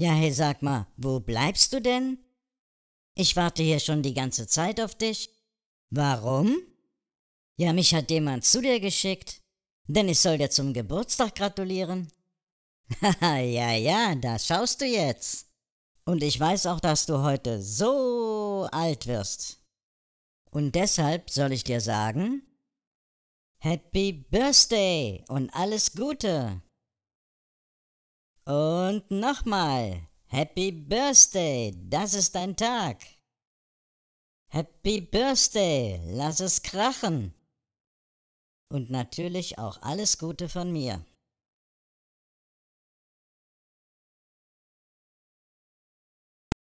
Ja, hey, sag mal, wo bleibst du denn? Ich warte hier schon die ganze Zeit auf dich. Warum? Ja, mich hat jemand zu dir geschickt, denn ich soll dir zum Geburtstag gratulieren. Haha, ja, ja, da schaust du jetzt. Und ich weiß auch, dass du heute so alt wirst. Und deshalb soll ich dir sagen, Happy Birthday und alles Gute! Und nochmal. Happy Birthday, das ist dein Tag. Happy Birthday, lass es krachen. Und natürlich auch alles Gute von mir.